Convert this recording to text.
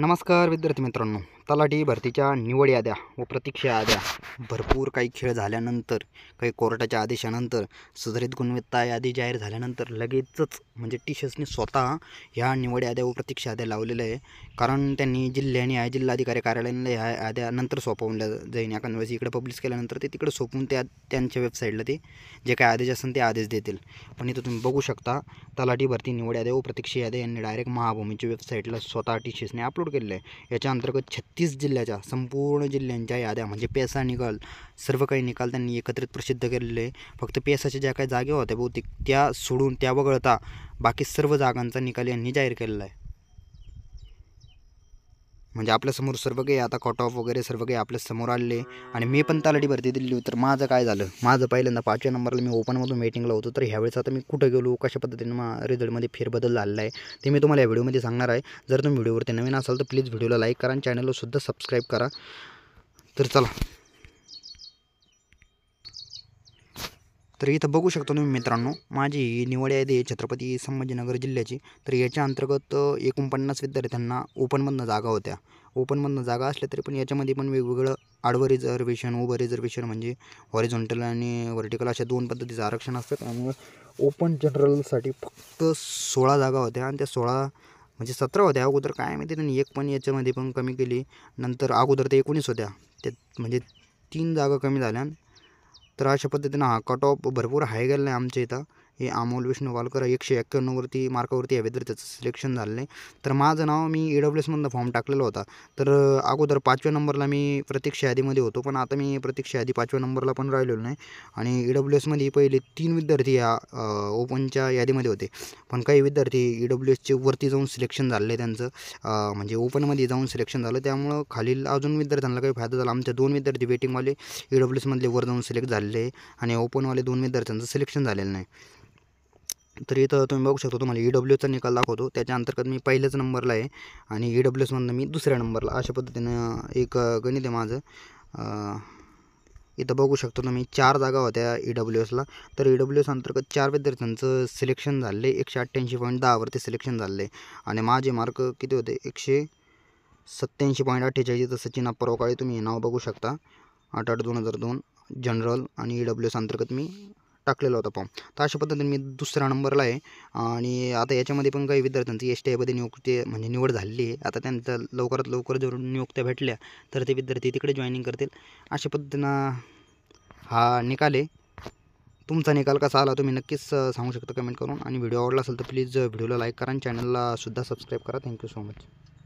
नमस्कार विद्यार्थी मित्रांनो तलाठी भरतीच्या निवड याद्या व प्रतीक्षा याद्या भरपूर काही खेळ झाल्यानंतर काही कोर्टाच्या आदेशानंतर सुधारित गुणवत्ता यादी जाहीर झाल्यानंतर लगेचच म्हणजे टीशर्सने स्वतः ह्या निवड याद्या व प्रतीक्षा याद्या लावलेल्या आहे कारण त्यांनी जिल्ह्याने आय जिल्हाधिकारी कार्यालयाने ह्या याद्या नंतर सोपवल्या जाईन या वेळेस इकडे पब्लिश केल्यानंतर ते तिकडे सोपवून त्या त्यांच्या वेबसाईटला ते जे काही आदेश असेल ते आदेश देतील पण इथं तुम्ही बघू शकता तलाठी भरती निवड याद्या व प्रतीक्षा याद्या यांनी डायरेक्ट महाभूमीच्या वेबसाईटला स्वतः टीशर्सने अपलोड केलेलं आहे याच्या अंतर्गत छत्तीस तीस जिल्ह्याच्या संपूर्ण जिल्ह्यांच्या याद्या म्हणजे पेसा निकाल सर्व काही निकाल त्यांनी एकत्रित प्रसिद्ध केलेले आहे फक्त पेसाच्या ज्या काही जागे होत्या बहुतेक त्या सोडून त्या वगळता बाकी सर्व जागांचा निकाल यांनी जाहीर केलेला आहे म्हणजे आपल्यासमोर सर्व काही आता कट ऑफ वगैरे सर्व काही आपल्या समोर आले आणि मी पण तालाठी भरती दिली तर माझं काय झालं माझं पहिल्यांदा पाचव्या नंबरला मी ओपनमधून मीटिंगला होतो तर ह्यावेळेस आता मी कुठं गेलो कशा पद्धतीने मा रिझल्टमध्ये फेरबदल झालेला आहे ते मी तुम्हाला या व्हिडिओमध्ये सांगणार आहे जर तुम्ही व्हिडिओवरती नवीन असाल तर प्लीज व्हिडिओला लाईक करा आणि चॅनलला सुद्धा सबस्क्राईब करा तर चला तर इथं बघू शकतो तुम्ही मित्रांनो माझी निवड आहे छत्रपती संभाजीनगर जिल्ह्याची तर याच्या अंतर्गत एकोणपन्नास विद्यार्थ्यांना ओपनमधनं जागा होत्या ओपनमधनं जागा असल्या तरी पण याच्यामध्ये पण वेगवेगळं आडवं रिझर्वेशन उभं रिझर्वेशन म्हणजे हॉरिझॉन्टल आणि व्हर्टिकल अशा दोन पद्धतीचं आरक्षण असतं त्यामुळं ओपन जनरलसाठी फक्त सोळा जागा होत्या आणि त्या सोळा म्हणजे सतरा होत्या अगोदर काय माहिती त्यांनी एक पण याच्यामध्ये पण कमी केली नंतर अगोदर ते एकोणीस होत्या त्यात म्हणजे तीन जागा कमी झाल्या तर अशा पद्धतीनं हा कट भरपूर हाय गेला आहे आमच्या इथं हे अमोल विष्णू वालकर एकशे एक्क्याण्णववरती मार्कावरती या विद्यार्थ्याचं सिलेक्शन झालं आहे तर माझं नाव मी ई डब्ल्यू एसमधनं फॉर्म टाकलेला होता तर अगोदर पाचव्या नंबरला मी प्रतीक्षा यादीमध्ये होतो पण आता मी प्रतीक्षा यादी पाचव्या नंबरला पण राहिलेलो नाही आणि ई डब्ल्यू एसमध्ये पहिले तीन विद्यार्थी या ओपनच्या यादीमध्ये होते पण काही विद्यार्थी ई डब्ल्यू एसचे वरती जाऊन सिलेक्शन आहे त्यांचं म्हणजे ओपनमध्ये जाऊन सिलेक्शन झालं त्यामुळं खालील अजून विद्यार्थ्यांना काही फायदा झाला आमच्या दोन विद्यार्थी वेटिंगवाले ई डब्ल्यू एसमधले वर जाऊन सिलेक्ट झालेले आणि ओपनवाले दोन विद्यार्थ्यांचं सिलेक्शन झालेलं नाही तर इथं तुम्ही बघू शकतो तुम्हाला ई e डब्ल्यूचा निकाल दाखवतो त्याच्या अंतर्गत मी पहिल्याच नंबरला आहे आणि ई e डब्ल्यू एसमधनं मी दुसऱ्या नंबरला अशा पद्धतीनं एक गणित आहे माझं इथं बघू शकतो तुम्ही चार जागा होत्या ई e डब्ल्यू एसला तर ई डब्ल्यू एस अंतर्गत चार विद्यार्थ्यांचं सिलेक्शन झालं आहे एकशे अठ्ठ्याऐंशी पॉईंट दहावरती सिलेक्शन झालं आहे आणि माझे मार्क किती होते एकशे सत्त्याऐंशी पॉईंट अठ्ठेचाळीस सचिन अप्पराव तुम्ही हे नाव बघू शकता आठ आठ दोन हजार दोन जनरल आणि ई डब्ल्यू एस अंतर्गत मी टाकलेला होता फॉर्म तर अशा पद्धतीने मी दुसऱ्या नंबरला आहे आणि आता याच्यामध्ये पण काही विद्यार्थ्यांची एस टी आयमध्ये नियुक्ती म्हणजे निवड झालेली आहे आता त्यांचा लवकरात लवकर जर नियुक्त्या भेटल्या तर ते विद्यार्थी तिकडे जॉईनिंग करतील अशा पद्धतीनं हा निकाल आहे तुमचा निकाल कसा आला तुम्ही नक्कीच सांगू शकता कमेंट करून आणि व्हिडिओ आवडला असेल तर प्लीज व्हिडिओला लाईक करा आणि चॅनलला सुद्धा सबस्क्राईब करा थँक्यू सो मच